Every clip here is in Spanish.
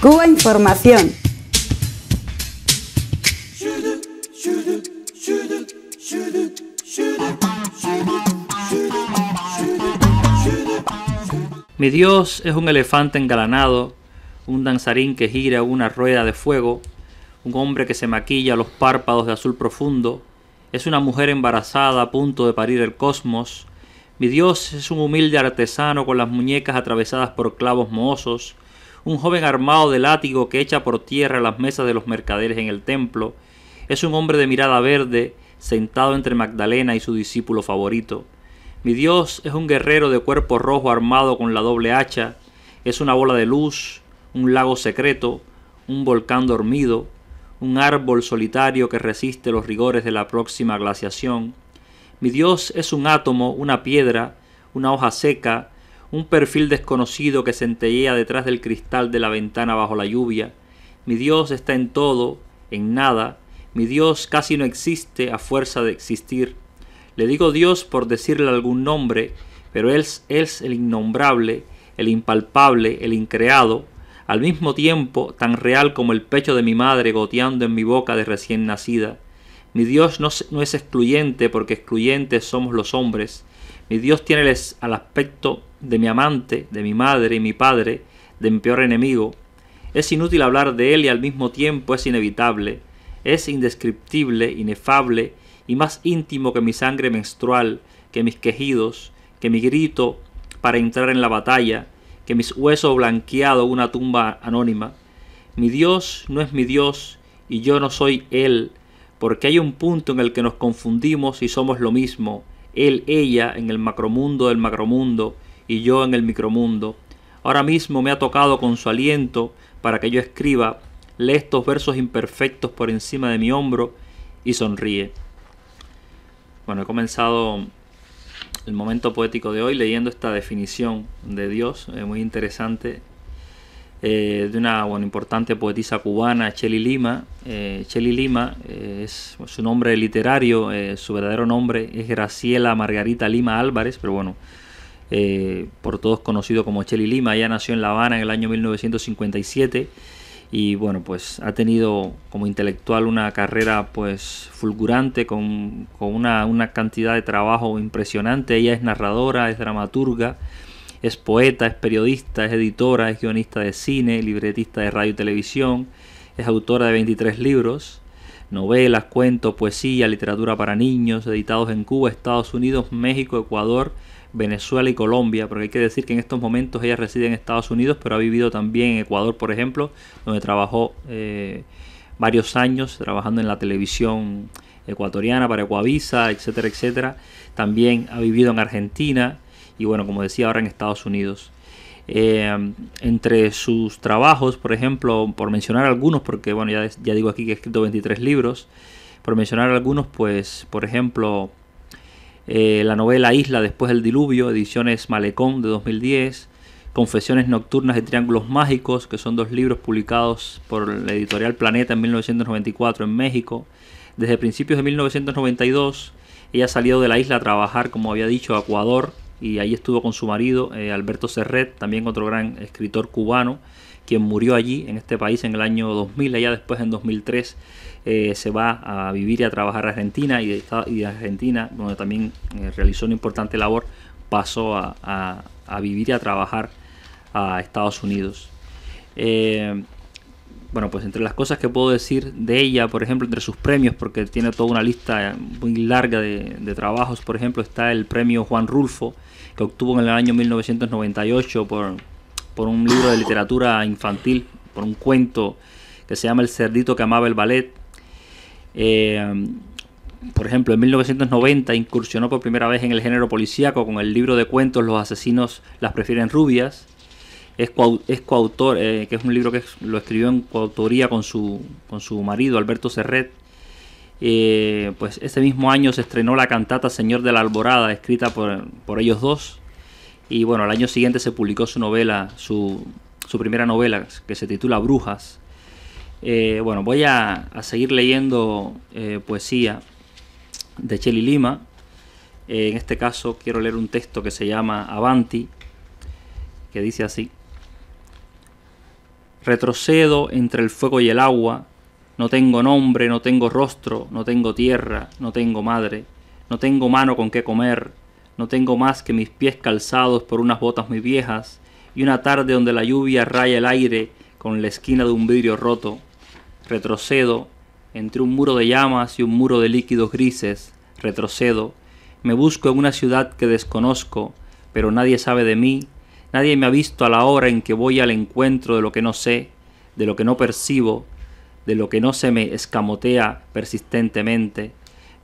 Cuba Información. Mi Dios es un elefante engalanado, un danzarín que gira una rueda de fuego, un hombre que se maquilla los párpados de azul profundo, es una mujer embarazada a punto de parir el cosmos, mi Dios es un humilde artesano con las muñecas atravesadas por clavos mohosos, un joven armado de látigo que echa por tierra las mesas de los mercaderes en el templo, es un hombre de mirada verde, sentado entre Magdalena y su discípulo favorito. Mi Dios es un guerrero de cuerpo rojo armado con la doble hacha, es una bola de luz, un lago secreto, un volcán dormido, un árbol solitario que resiste los rigores de la próxima glaciación. Mi Dios es un átomo, una piedra, una hoja seca, un perfil desconocido que centellea detrás del cristal de la ventana bajo la lluvia. Mi Dios está en todo, en nada. Mi Dios casi no existe a fuerza de existir. Le digo Dios por decirle algún nombre, pero Él es, el innombrable, el impalpable, el increado, al mismo tiempo tan real como el pecho de mi madre goteando en mi boca de recién nacida. Mi Dios no es excluyente porque excluyentes somos los hombres, mi Dios tiene al aspecto de mi amante, de mi madre y mi padre, de mi peor enemigo. Es inútil hablar de él y al mismo tiempo es inevitable. Es indescriptible, inefable y más íntimo que mi sangre menstrual, que mis quejidos, que mi grito para entrar en la batalla, que mis huesos blanqueados una tumba anónima. Mi Dios no es mi Dios y yo no soy Él, porque hay un punto en el que nos confundimos y somos lo mismo él, ella en el macromundo del macromundo y yo en el micromundo. Ahora mismo me ha tocado con su aliento para que yo escriba, lee estos versos imperfectos por encima de mi hombro y sonríe. Bueno, he comenzado el momento poético de hoy leyendo esta definición de Dios, es eh, muy interesante eh, de una importante poetisa cubana, Cheli Lima. Eh, Cheli Lima eh, es su nombre literario, eh, su verdadero nombre es Graciela Margarita Lima Álvarez, pero bueno, por todos conocido como Cheli Lima. Ella nació en La Habana en el año 1957 y bueno, pues ha tenido como intelectual una carrera pues fulgurante con, con una, una cantidad de trabajo impresionante. Ella es narradora, es dramaturga es poeta, es periodista, es editora, es guionista de cine, libretista de radio y televisión, es autora de 23 libros, novelas, cuentos, poesía, literatura para niños, editados en Cuba, Estados Unidos, México, Ecuador, Venezuela y Colombia, porque hay que decir que en estos momentos ella reside en Estados Unidos, pero ha vivido también en Ecuador, por ejemplo, donde trabajó eh, varios años trabajando en la televisión ecuatoriana para Ecuavisa, etcétera, etcétera. También ha vivido en Argentina, y bueno, como decía ahora en Estados Unidos. Eh, entre sus trabajos, por ejemplo, por mencionar algunos, porque bueno, ya, digo aquí que ha escrito 23 libros, por mencionar algunos, pues, por ejemplo, eh, la novela Isla después del diluvio, ediciones Malecón de 2010, Confesiones Nocturnas de Triángulos Mágicos, que son dos libros publicados por la editorial Planeta en 1994 en México. Desde principios de 1992, ella ha salido de la isla a trabajar, como había dicho, a Ecuador, y ahí estuvo con su marido eh, Alberto Serret, también otro gran escritor cubano, quien murió allí en este país en el año 2000, ya después en 2003 eh, se va a vivir y a trabajar a Argentina y de, Argentina, donde también eh, realizó una importante labor, pasó a, vivir y a trabajar a Estados Unidos bueno, pues entre las cosas que puedo decir de ella, por ejemplo, entre sus premios, porque tiene toda una lista muy larga de, trabajos, por ejemplo, está el premio Juan Rulfo, que obtuvo en el año 1998 por, por un libro de literatura infantil, por un cuento que se llama El cerdito que amaba el ballet. Eh, por ejemplo, en 1990 incursionó por primera vez en el género policíaco con el libro de cuentos Los asesinos las prefieren rubias es, coautor, eh, que es un libro que lo escribió en coautoría con su, con su marido Alberto Serret. Eh, pues ese mismo año se estrenó la cantata Señor de la Alborada, escrita por, ellos dos. Y bueno, al año siguiente se publicó su novela, su, primera novela, que se titula Brujas. Eh, bueno, voy a, seguir leyendo poesía de Cheli Lima. en este caso quiero leer un texto que se llama Avanti, que dice así. Retrocedo entre el fuego y el agua. No tengo nombre, no tengo rostro, no tengo tierra, no tengo madre. No tengo mano con qué comer. No tengo más que mis pies calzados por unas botas muy viejas y una tarde donde la lluvia raya el aire con la esquina de un vidrio roto. Retrocedo entre un muro de llamas y un muro de líquidos grises. Retrocedo. Me busco en una ciudad que desconozco, pero nadie sabe de mí Nadie me ha visto a la hora en que voy al encuentro de lo que no sé, de lo que no percibo, de lo que no se me escamotea persistentemente.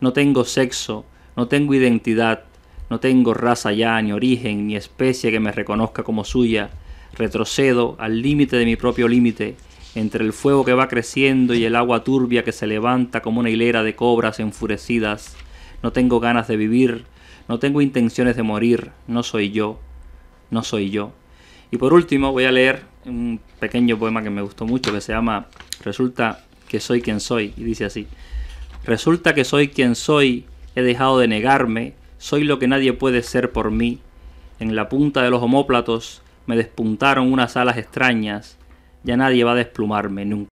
No tengo sexo, no tengo identidad, no tengo raza ya, ni origen, ni especie que me reconozca como suya. Retrocedo al límite de mi propio límite, entre el fuego que va creciendo y el agua turbia que se levanta como una hilera de cobras enfurecidas. No tengo ganas de vivir, no tengo intenciones de morir, no soy yo. No soy yo. Y por último voy a leer un pequeño poema que me gustó mucho que se llama Resulta que soy quien soy y dice así. Resulta que soy quien soy, he dejado de negarme, soy lo que nadie puede ser por mí. En la punta de los homóplatos me despuntaron unas alas extrañas, ya nadie va a desplumarme nunca.